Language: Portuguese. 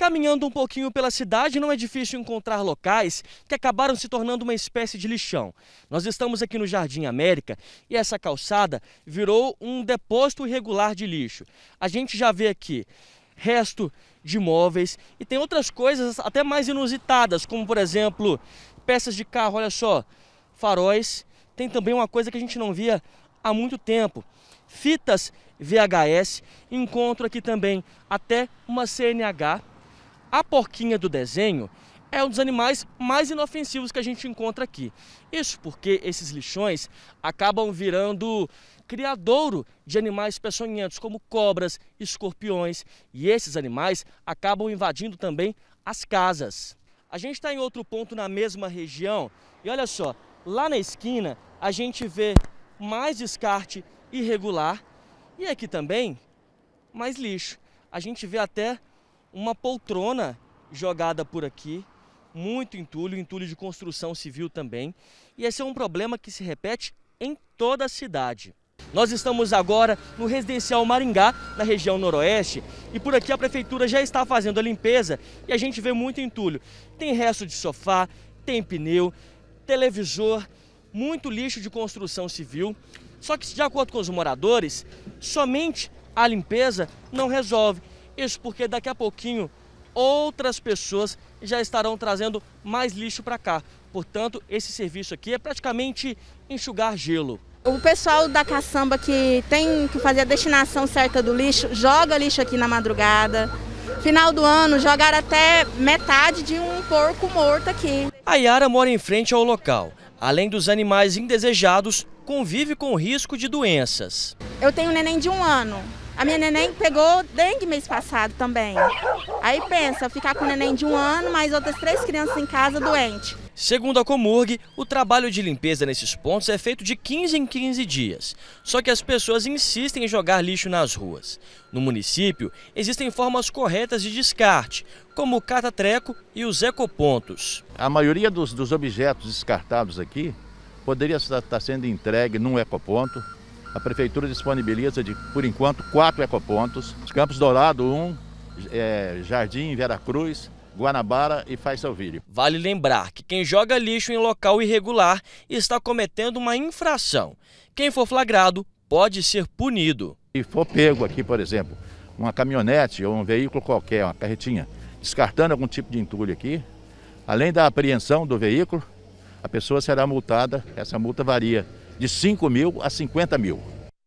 Caminhando um pouquinho pela cidade, não é difícil encontrar locais que acabaram se tornando uma espécie de lixão. Nós estamos aqui no Jardim América e essa calçada virou um depósito irregular de lixo. A gente já vê aqui resto de móveis e tem outras coisas até mais inusitadas, como por exemplo, peças de carro, olha só, faróis. Tem também uma coisa que a gente não via há muito tempo. Fitas VHS, encontro aqui também até uma CNH a porquinha do desenho é um dos animais mais inofensivos que a gente encontra aqui. Isso porque esses lixões acabam virando criadouro de animais peçonhentos, como cobras, escorpiões, e esses animais acabam invadindo também as casas. A gente está em outro ponto na mesma região e olha só, lá na esquina a gente vê mais descarte irregular e aqui também mais lixo. A gente vê até uma poltrona jogada por aqui, muito entulho, entulho de construção civil também. E esse é um problema que se repete em toda a cidade. Nós estamos agora no residencial Maringá, na região noroeste, e por aqui a prefeitura já está fazendo a limpeza e a gente vê muito entulho. Tem resto de sofá, tem pneu, televisor, muito lixo de construção civil. Só que, de acordo com os moradores, somente a limpeza não resolve. Isso porque daqui a pouquinho outras pessoas já estarão trazendo mais lixo para cá. Portanto, esse serviço aqui é praticamente enxugar gelo. O pessoal da caçamba que tem que fazer a destinação certa do lixo, joga lixo aqui na madrugada. Final do ano, jogaram até metade de um porco morto aqui. A Yara mora em frente ao local. Além dos animais indesejados, convive com o risco de doenças. Eu tenho um neném de um ano. A minha neném pegou dengue mês passado também. Aí pensa, ficar com o neném de um ano, mais outras três crianças em casa doente. Segundo a Comurg, o trabalho de limpeza nesses pontos é feito de 15 em 15 dias. Só que as pessoas insistem em jogar lixo nas ruas. No município, existem formas corretas de descarte, como o catatreco e os ecopontos. A maioria dos, dos objetos descartados aqui poderia estar sendo entregue num ecoponto, a prefeitura disponibiliza, de, por enquanto, quatro ecopontos. Campos Dourado, um, é, Jardim, Cruz, Guanabara e Faz Salvírio. Vale lembrar que quem joga lixo em local irregular está cometendo uma infração. Quem for flagrado pode ser punido. Se for pego aqui, por exemplo, uma caminhonete ou um veículo qualquer, uma carretinha, descartando algum tipo de entulho aqui, além da apreensão do veículo, a pessoa será multada, essa multa varia de 5 mil a 50 mil.